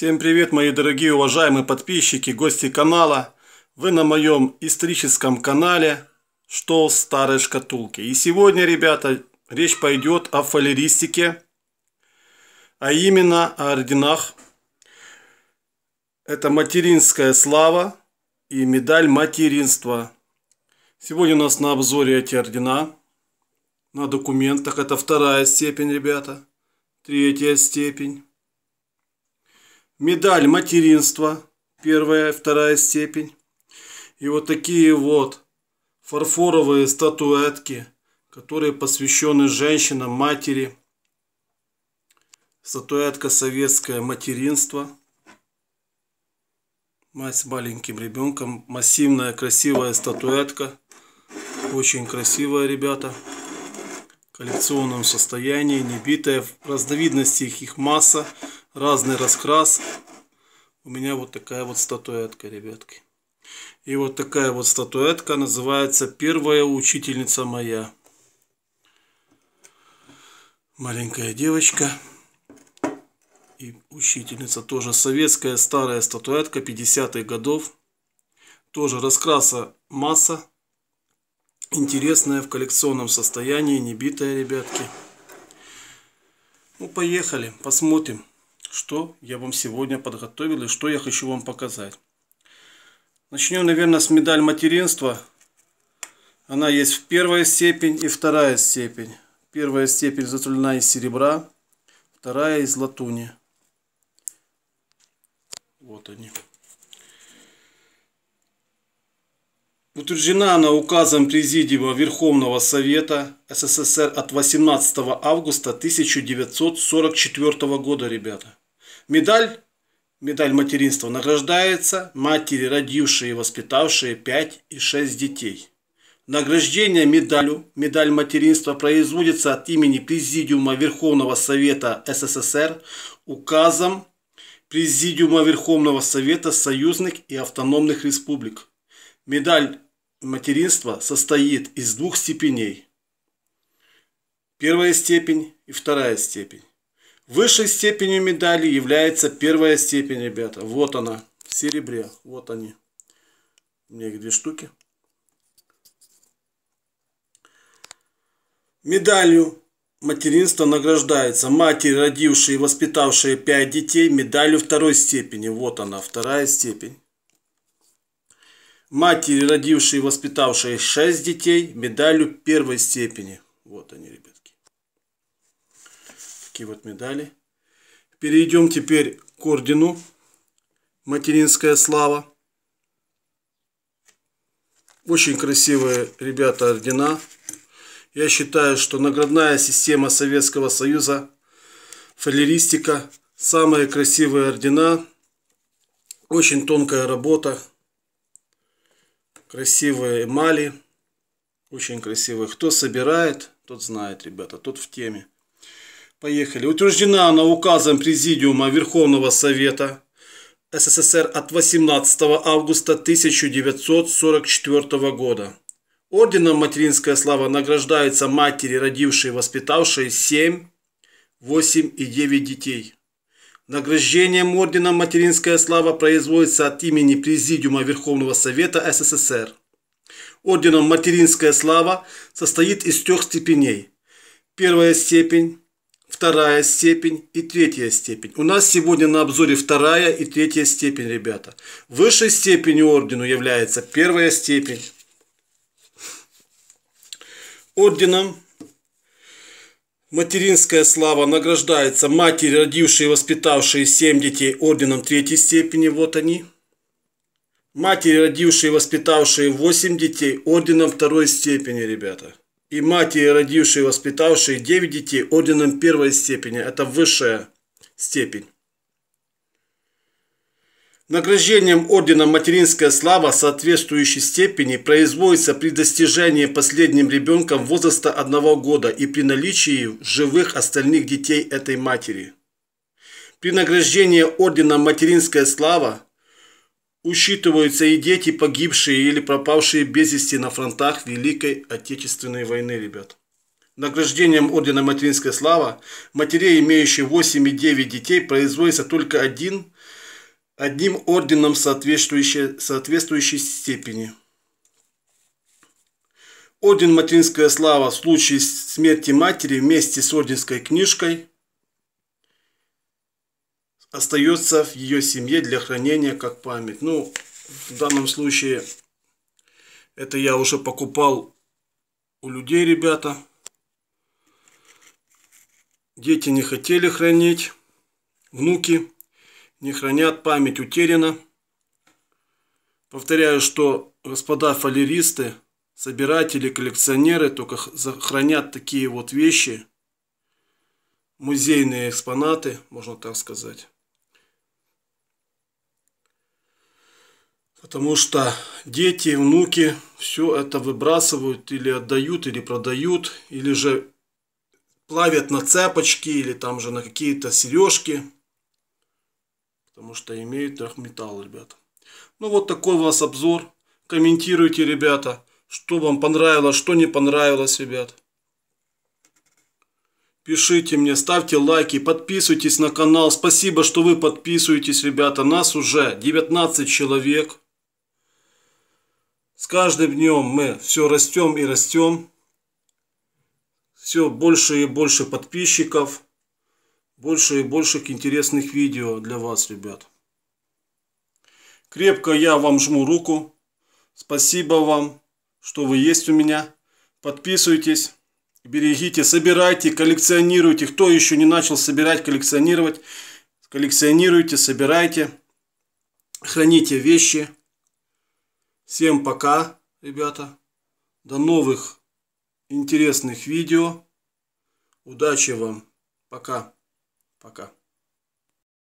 Всем привет, мои дорогие уважаемые подписчики, гости канала. Вы на моем историческом канале «Что в старой шкатулке». И сегодня, ребята, речь пойдет о фалеристике, а именно о орденах. Это материнская слава и медаль материнства. Сегодня у нас на обзоре эти ордена на документах. Это вторая степень, ребята. Третья степень медаль материнства, первая, вторая степень. И вот такие вот фарфоровые статуэтки, которые посвящены женщинам, матери. Статуэтка «Советское материнство». Мать с маленьким ребенком. Массивная, красивая статуэтка. Очень красивая, ребята. В коллекционном состоянии, не битая. Разновидностей их, их масса разный раскрас. У меня вот такая вот статуэтка, ребятки. И вот такая вот статуэтка называется «Первая учительница моя». Маленькая девочка и учительница. Тоже советская старая статуэтка 50-х годов. Тоже раскраса масса. Интересная, в коллекционном состоянии, не битая, ребятки. Ну, поехали, посмотрим что я вам сегодня подготовил и что я хочу вам показать. Начнем, наверное, с медаль материнства. Она есть в первая степень и вторая степень. Первая степень изготовлена из серебра, вторая из латуни. Вот они. Утверждена она указом Президиума Верховного Совета СССР от 18 августа 1944 года, ребята. Медаль, медаль материнства награждается матери, родившие и воспитавшие 5 и 6 детей. Награждение медалью «Медаль материнства» производится от имени Президиума Верховного Совета СССР указом Президиума Верховного Совета союзных и автономных республик. Медаль материнства состоит из двух степеней. Первая степень и вторая степень. Высшей степенью медали является первая степень, ребята. Вот она, в серебре. Вот они. У меня их две штуки. Медалью материнства награждается матери, родившие и воспитавшие пять детей, медалью второй степени. Вот она, вторая степень. Матери, родившие и воспитавшие шесть детей, медалью первой степени. Вот они, ребята такие вот медали. Перейдем теперь к ордену «Материнская слава». Очень красивые, ребята, ордена. Я считаю, что наградная система Советского Союза, фалеристика, самые красивые ордена. Очень тонкая работа. Красивые эмали. Очень красивые. Кто собирает, тот знает, ребята, тот в теме. Поехали. Утверждена она указом Президиума Верховного Совета СССР от 18 августа 1944 года. Орденом «Материнская слава» награждается матери, родившие и воспитавшие 7, 8 и 9 детей. Награждением орденом «Материнская слава» производится от имени Президиума Верховного Совета СССР. Орденом «Материнская слава» состоит из трех степеней. Первая степень вторая степень и третья степень. У нас сегодня на обзоре вторая и третья степень, ребята. Высшей степенью ордену является первая степень. Орденом материнская слава награждается матери, родившей и воспитавшей семь детей орденом третьей степени. Вот они. Матери, родившие и воспитавшие 8 детей орденом второй степени, ребята и матери, родившей и воспитавшей 9 детей орденом первой степени. Это высшая степень. Награждением ордена материнская слава соответствующей степени производится при достижении последним ребенком возраста одного года и при наличии живых остальных детей этой матери. При награждении ордена материнская слава Учитываются и дети, погибшие или пропавшие без вести на фронтах Великой Отечественной войны, ребят. Награждением Ордена Материнской Слава матерей, имеющих 8 и 9 детей, производится только один, одним орденом соответствующей, соответствующей степени. Орден Материнская Слава в случае смерти матери вместе с орденской книжкой остается в ее семье для хранения как память. Ну, в данном случае это я уже покупал у людей, ребята. Дети не хотели хранить, внуки не хранят, память утеряна. Повторяю, что господа фалеристы, собиратели, коллекционеры только хранят такие вот вещи, музейные экспонаты, можно так сказать. Потому что дети, внуки все это выбрасывают или отдают, или продают, или же плавят на цепочки, или там же на какие-то сережки. Потому что имеют металл, ребята. Ну вот такой у вас обзор. Комментируйте, ребята, что вам понравилось, что не понравилось, ребят. Пишите мне, ставьте лайки, подписывайтесь на канал. Спасибо, что вы подписываетесь, ребята. Нас уже 19 человек. С каждым днем мы все растем и растем. Все больше и больше подписчиков. Больше и больше интересных видео для вас, ребят. Крепко я вам жму руку. Спасибо вам, что вы есть у меня. Подписывайтесь, берегите, собирайте, коллекционируйте. Кто еще не начал собирать, коллекционировать, коллекционируйте, собирайте, храните вещи. Всем пока, ребята. До новых интересных видео. Удачи вам. Пока. Пока.